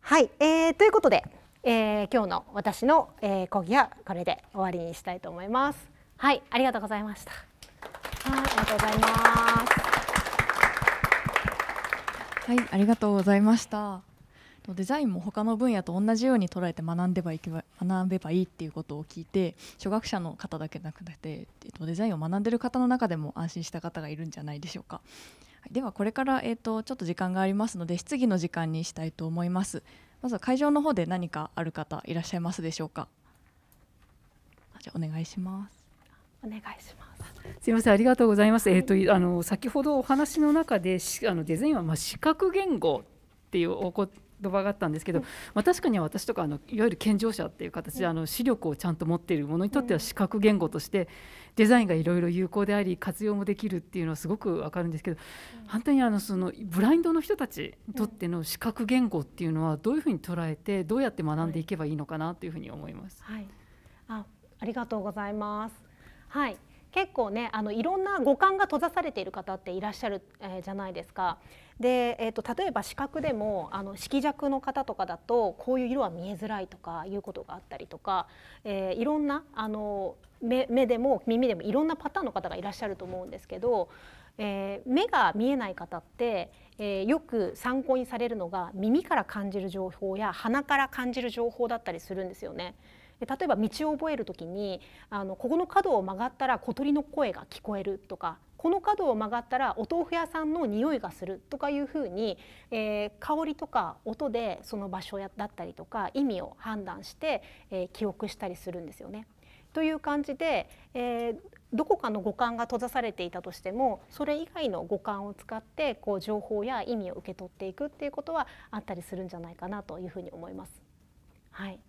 はい、えー、ということで、えー、今日の私の、えー、講義はこれで終わりにしたいと思います。はい、ありがとうございました。はい、ありがとうございます。はい、ありがとうございました。デザインも他の分野と同じように捉えて学んでばいけば学べばいいっていうことを聞いて初学者の方だけなくて、えっと、デザインを学んでる方の中でも安心した方がいるんじゃないでしょうか。ではこれから、えーと、ちょっと時間がありますので質疑の時間にしたいと思いますまずは会場の方で何かある方いらっしゃいますでしょうかじゃお願いしますお願いしますすみません、ありがとうございます。えっ、ー、と、あの、先ほどお話の中で、あの、デザインは、ま視覚言語。っていうお言葉があったんですけど、まあ、確かに私とかあのいわゆる健常者っていう形であの視力をちゃんと持っているものにとっては視覚言語としてデザインがいろいろ有効であり活用もできるっていうのはすごくわかるんですけど、うん、反対にあのそのブラインドの人たちにとっての視覚言語っていうのはどういうふうに捉えてどうやって学んでいけばいいのかなというふうに思います。はい、あありがとうございます。はい、結構ねあのいろんな五感が閉ざされている方っていらっしゃる、えー、じゃないですか。で、えーと、例えば視覚でもあの色弱の方とかだとこういう色は見えづらいとかいうことがあったりとか、えー、いろんなあの目目でも耳でもいろんなパターンの方がいらっしゃると思うんですけど、えー、目が見えない方って、えー、よく参考にされるのが耳から感じる情報や鼻から感じる情報だったりするんですよね。例えば道を覚える時にあのここの角を曲がったら小鳥の声が聞こえるとかこの角を曲がったらお豆腐屋さんの匂いがするとかいうふうに、えー、香りとか音でその場所だったりとか意味を判断して、えー、記憶したりするんですよね。という感じで、えー、どこかの五感が閉ざされていたとしてもそれ以外の五感を使ってこう情報や意味を受け取っていくっていうことはあったりするんじゃないかなというふうに思います。はい、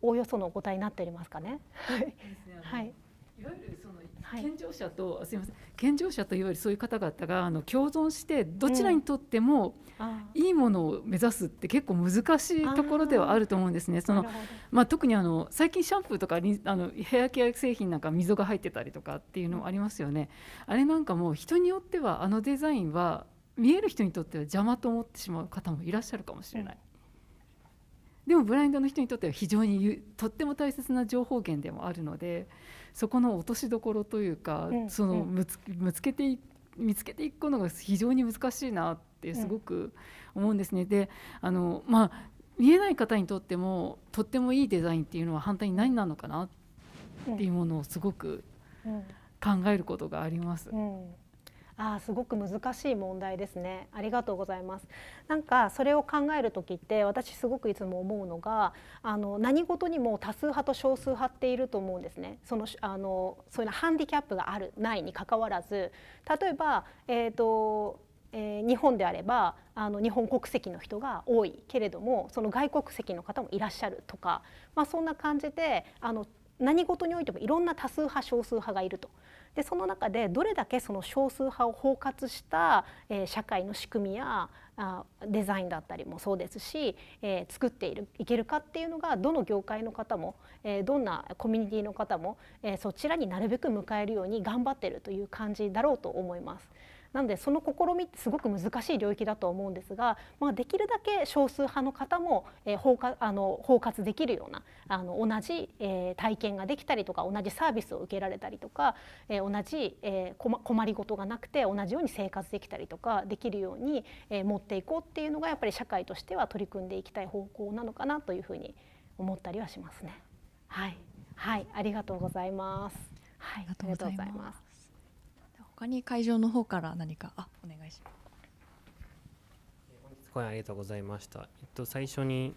おおよそのお答えになっておりますかね。はい、ね、はいいわゆるその健常者と、はい、すみません健常者といわゆるそういう方々があの共存してどちらにとってもいいものを目指すって結構難しいところではあると思うんですね。そのまあ、特にあの最近シャンプーとかあのヘアケア製品なんか溝が入ってたりとかっていうのもありますよね。あれなんかも人によってはあのデザインは見える人にとっては邪魔と思ってしまう方もいらっしゃるかもしれない。でもブラインドの人にとっては非常にとっても大切な情報源でもあるのでそこの落としどころというか、そのつつけて見つけていくのが非常に難しいなってすごく思うんですね。であのまあ見えない方にとってもとってもいいデザインっていうのは反対に何なのかなっていうものをすごく考えることがあります。うんああすごく難しい問題ですねありがとうございますなんかそれを考える時って私すごくいつも思うのがあの何事にも多数派と少数派っていると思うんですねそのあのそういうハンディキャップがあるないにかかわらず例えばえっ、ー、とえー、日本であればあの日本国籍の人が多いけれどもその外国籍の方もいらっしゃるとか、まあ、そんな感じであの何事においてもいろんな多数派少数派がいると。でその中でどれだけその少数派を包括した、えー、社会の仕組みやあデザインだったりもそうですし、えー、作っているいけるかっていうのがどの業界の方も、えー、どんなコミュニティの方も、えそちらになるべく迎えるように頑張ってるという感じだろうと思います。なのでその試みってすごく難しい領域だと思うんですが、まあ、できるだけ少数派の方も、えー、包括あの包括できるようなあの同じ、えー、体験ができたりとか同じサービスを受けられたりとか、えー、同じ、えー、困りごとがなくて同じように生活できたりとかできるように、えー、持っていこうっていうのがやっぱり社会としては取り組んでいきたい方向なのかなというふうに思ったりはしますね。はい、はい、ありがとうございます。はい、ありがとうございます。他に会場の方から何かあお願いします。声ありがとうございました。えっと最初に、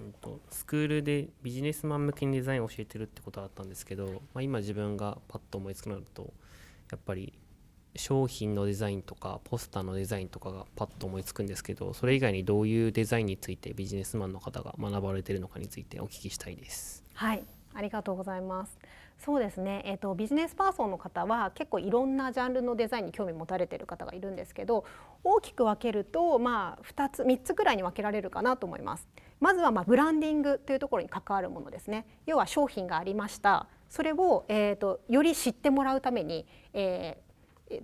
えっと、スクールでビジネスマン向けにデザインを教えてるってことだったんですけど、まあ、今自分がパッと思いつくなるとやっぱり商品のデザインとかポスターのデザインとかがパッと思いつくんですけどそれ以外にどういうデザインについてビジネスマンの方が学ばれてるのかについてお聞きしたいです。はいありがとうございます。そうですね、えーと、ビジネスパーソンの方は結構いろんなジャンルのデザインに興味持たれてる方がいるんですけど大きく分けると、まあ、2つ3つぐらいに分けられるかなと思います。まずはまブランディングというところに関わるものですね要は商品がありましたそれを、えーと、とより知ってもらうために、えー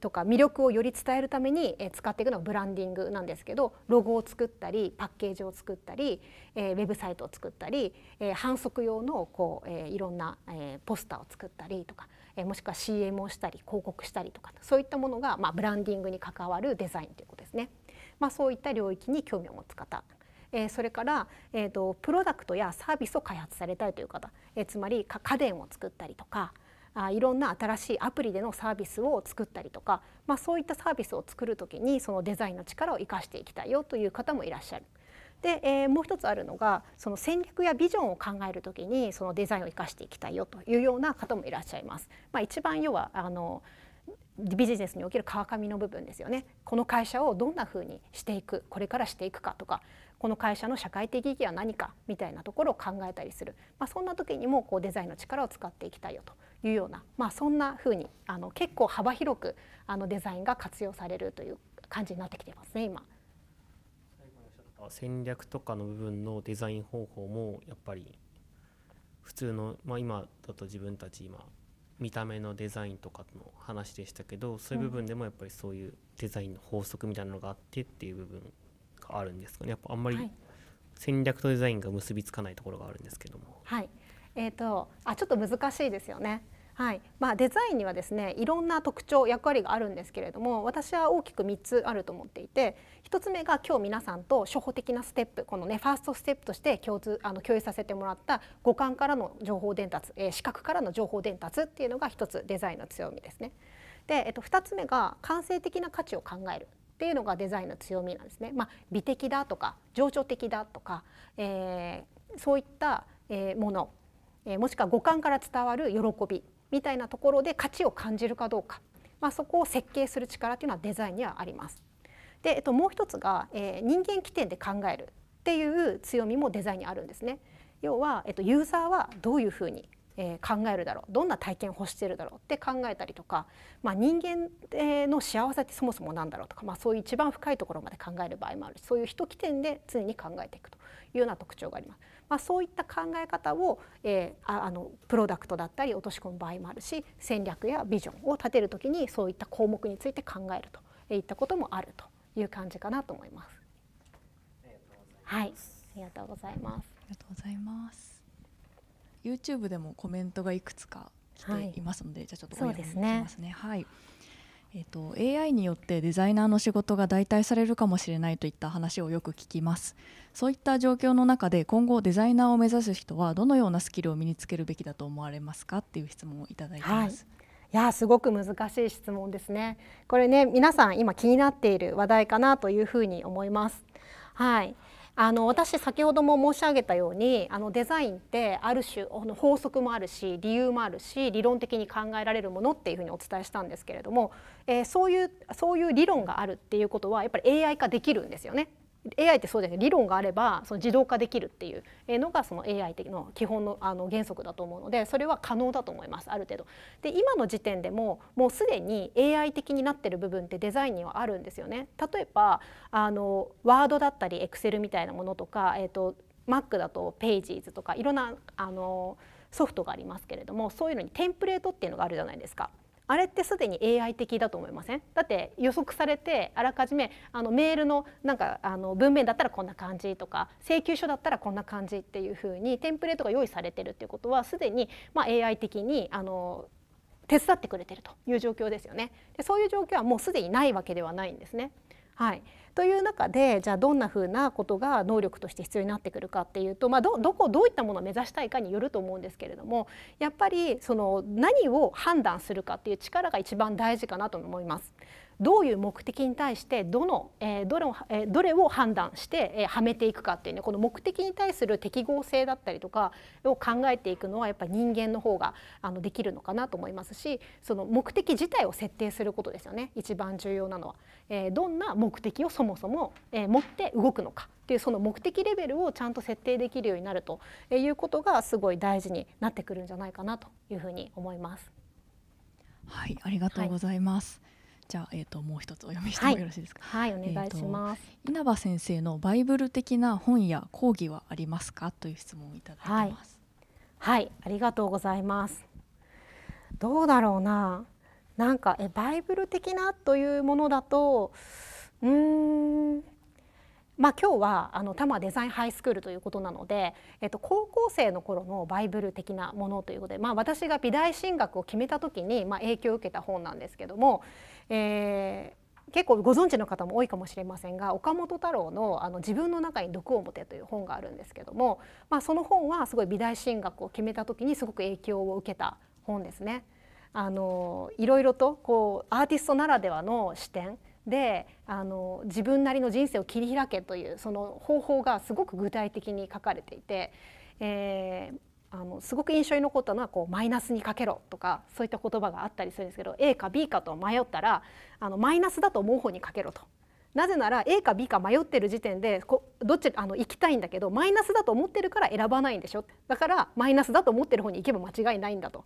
とか魅力をより伝えるために使っていくのがブランディングなんですけどロゴを作ったりパッケージを作ったりウェブサイトを作ったり反則用のこういろんなポスターを作ったりとかもしくは CM をしたり広告したりとかそういったものがまブランディングに関わるデザインということですね。まあ、そういった領域に興味を持つ方えそれから、えーと、とプロダクトやサービスを開発されたいという方、えー、つまり家電を作ったりとか、あいろんな新しいアプリでのサービスを作ったりとか、まあ、そういったサービスを作る時にそのデザインの力を生かしていきたいよという方もいらっしゃる。で、えー、もう一つあるのがその戦略やビジョンを考える時にそのデザインを生かしていきたいよというような方もいらっしゃいます。まあ、一番要はあのビジネスにおける川上の部分ですよねこの会社をどんなふうにしていくこれからしていくかとかこの会社の社会的意義は何かみたいなところを考えたりする、まあ、そんな時にもこうデザインの力を使っていきたいよというような、まあ、そんなふうにあの結構幅広くあのデザインが活用されるという感じになってきてますね今。戦略とかの部分のデザイン方法もやっぱり普通の、まあ、今だと自分たち今見た目のデザインとかの話でしたけどそういう部分でもやっぱりそういうデザインの法則みたいなのがあってっていう部分があるんですかねやっぱあんまり戦略とデザインが結びつかないところがあるんですけども。はい、はいえっ、ー、とあちょっと難しいですよね。はいまあ、デザインにはですねいろんな特徴役割があるんですけれども私は大きく3つあると思っていて1つ目が今日皆さんと初歩的なステップこのねファーストステップとして共通あの共有させてもらった五感からの情報伝達、えー、視覚からの情報伝達っていうのが1つデザインの強みですね。で、えっと、2つ目が感性的な価値を考えるっていうのがデザインの強みなんですね。まあ、美的だとか情緒的だとか、えー、そういったものえもしくは五感から伝わる喜びみたいなところで価値を感じるかどうか、まあ、そこを設計する力というのはデザインにはあります。で、えっと、もう一つが、え人間起点で考えるっていう強みもデザインにあるんですね。要は、えっと、ユーザーはどういうふうにえー、考えるだろうどんな体験を欲してるだろうって考えたりとか、まあ、人間の幸せってそもそも何だろうとか、まあ、そういう一番深いところまで考える場合もあるしそういう人起点で常に考えていくというような特徴があります。まあ、そういった考え方を、えー、あのプロダクトだったり落とし込む場合もあるし戦略やビジョンを立てるときにそういった項目について考えるといったこともあるという感じかなと思います。はい、ありがとうございます。ありがとうございます。YouTube でもコメントがいくつか来ていますので、はい、じゃあちょっとお読みしますね。すねはい。えーと、AI によってデザイナーの仕事が代替されるかもしれないといった話をよく聞きますそういった状況の中で今後デザイナーを目指す人はどのようなスキルを身につけるべきだと思われますかっていう質問をいただいてます、はいいやすごく難しい質問ですねこれね皆さん今気になっている話題かなというふうに思いますはいあの私先ほども申し上げたようにあのデザインってある種法則もあるし理由もあるし理論的に考えられるものっていうふうにお伝えしたんですけれども、えー、そういうそういう理論があるっていうことはやっぱり AI 化できるんですよね。AI ってそうじゃない理論があればその自動化できるっていうのがその AI 的の基本のあの原則だと思うのでそれは可能だと思いますある程度。で今の時点でももうすでに AI 的になってる部分ってデザインにはあるんですよね。例えばあのワードだったり Excel みたいなものとか、えーと、と Mac だと Pages とかいろんなあのソフトがありますけれどもそういうのにテンプレートっていうのがあるじゃないですか。あれってすでに AI 的だと思いませんだって予測されてあらかじめあのメールのなんかあの文面だったらこんな感じとか請求書だったらこんな感じっていうふうにテンプレートが用意されてるっていうことはすでにまあ AI 的にあの手伝ってくれてるという状況ですよねでそういう状況はもうすでにないわけではないんですね。はい、という中でじゃあどんなふうなことが能力として必要になってくるかっていうと、まあ、どどこどういったものを目指したいかによると思うんですけれどもやっぱりその何を判断するかっていう力が一番大事かなと思います。どういう目的に対してどの、えどれを、えどれを判断して、えはめていくかっていうねこの目的に対する適合性だったりとかを考えていくのはやっぱ人間の方があのできるのかなと思いますしその目的自体を設定することですよね一番重要なのは、えどんな目的をそもそも、え持って動くのかっていうその目的レベルをちゃんと設定できるようになるということがすごい大事になってくるんじゃないかなというふうに思います。はい、ありがとうございます。はいじゃあ、えーと、もう一つお読みしてもよろしいですか。はい、はい、お願いします、稲葉先生のバイブル的な本や講義はありますかという質問をいただいてます、はい。はい、ありがとうございます。どうだろうな。なんかえバイブル的なというものだと、うん。まあ、今日はあの多摩デザインハイスクールということなので、えっと、高校生の頃のバイブル的なものということで、まあ、私が美大進学を決めた時に、まあ、影響を受けた本なんですけども、えー、結構ご存知の方も多いかもしれませんが岡本太郎のあの「自分の中に毒を持て」という本があるんですけども、まあ、その本はすごい美大進学を決めた時にすごく影響を受けた本ですね。あのいろいろとこうアーティストならではの視点であの自分なりの人生を切り開けというその方法がすごく具体的に書かれていて、えー、あのすごく印象に残ったのはこうマイナスにかけろとかそういった言葉があったりするんですけど A か B かと迷ったらあのマイナスだと思う方にかけろと。なぜなら A か B か迷ってる時点でこどっちあの行きたいんだけどマイナスだと思ってるから選ばないんでしょだからマイナスだと思ってる方に行けば間違いないんだと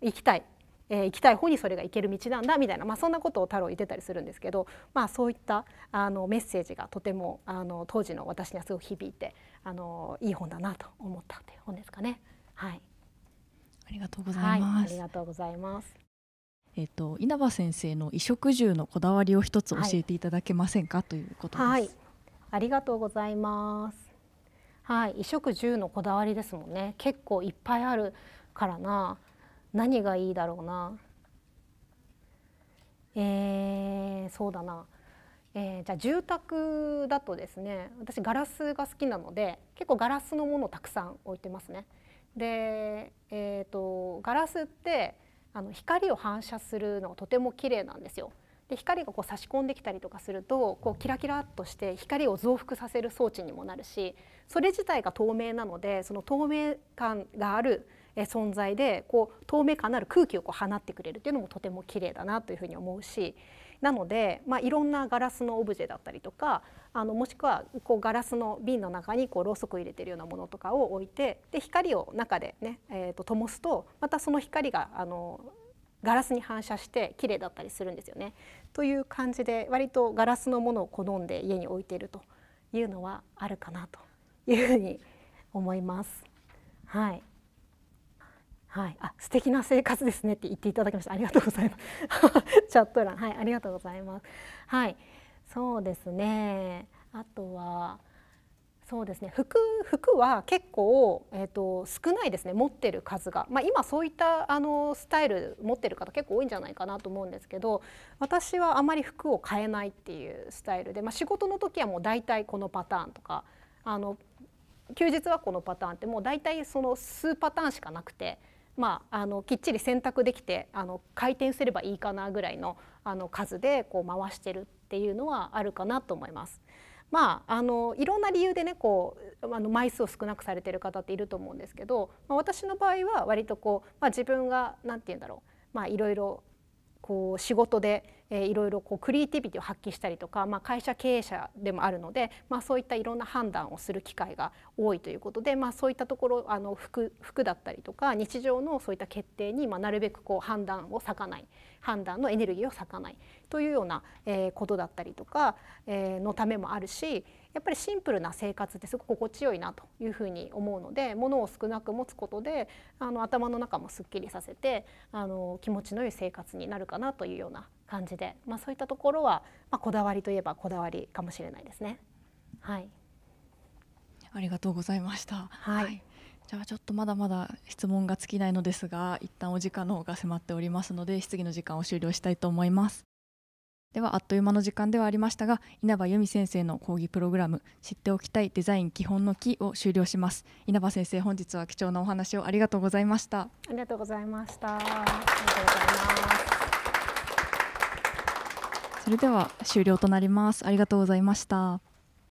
行きたい、えー、行きたい方にそれが行ける道なんだみたいな、まあ、そんなことを太郎言ってたりするんですけど、まあ、そういったあのメッセージがとてもあの当時の私にはすごく響いてあのいい本だなと思ったという本ですかね。はいありがとうございます、はい、ありがとうございますえっ、と稲葉先生の衣食住のこだわりを一つ教えていただけませんか、はい、ということです、はい、ありがとうございますはい衣食住のこだわりですもんね結構いっぱいあるからな何がいいだろうなえー、そうだな、えー、じゃあ住宅だとですね私ガラスが好きなので結構ガラスのものをたくさん置いてますね。で、えーと、ガラスってあの光を反射するのがとても綺麗なんですよ。で光がこう差し込んできたりとかするとこうキラキラっとして光を増幅させる装置にもなるしそれ自体が透明なのでその透明感がある存在でこう透明感のある空気をこう放ってくれるっていうのもとても綺麗だなというふうに思うしなので、まあ、いろんなガラスのオブジェだったりとかあのもしくはこうガラスの瓶の中にこうろうそく入れてるようなものとかを置いてで光を中でね、えーと、と灯すとまたその光があのガラスに反射して綺麗だったりするんですよね。という感じで割とガラスのものを好んで家に置いているというのはあるかなというふうに思います。はいはい、あ素敵な生活ですねって言っていただきましたありがとうございます チャット欄はいありがとうございますはいそうですねあとはそうですね服服は結構、えーと、少ないですね持ってる数が、まあ、今そういったあのスタイル持ってる方結構多いんじゃないかなと思うんですけど私はあまり服を変えないっていうスタイルで、まあ、仕事の時はもう大体このパターンとかあの休日はこのパターンってもう大体その数パターンしかなくて。まあ、あのきっちり選択できてあの回転すればいいかなぐらいのあの数でこう回してるっていうのはあるかなと思います。まあ、あのいろんな理由でねこうあの枚数を少なくされてる方っていると思うんですけど、まあ、私の場合は割とこう、まあ、自分が何て言うんだろう、まあ、いろいろこう仕事でえいろいろこうクリエイティビティを発揮したりとか、まあ、会社経営者でもあるので、まあ、そういったいろんな判断をする機会が多いということで、まあ、そういったところあの服服だったりとか日常のそういった決定に、まあ、なるべくこう判断を割かない判断のエネルギーを割かないというような、えー、ことだったりとか、えー、のためもあるしやっぱりシンプルな生活ってすごく心地よいなというふうに思うので物を少なく持つことであの頭の中もすっきりさせてあの気持ちの良い生活になるかなというような感じで、まあ、そういったところは、まあ、こだわりといえばこだわりかもしれないですね。はい、ありがとうございました。はい、はいじゃあちょっとまだまだ質問が尽きないのですが一旦お時間の方が迫っておりますので質疑の時間を終了したいと思いますではあっという間の時間ではありましたが稲葉由美先生の講義プログラム知っておきたいデザイン基本の木を終了します稲葉先生本日は貴重なお話をありがとうございましたありがとうございましたありがとうございますそれでは終了となりますありがとうございました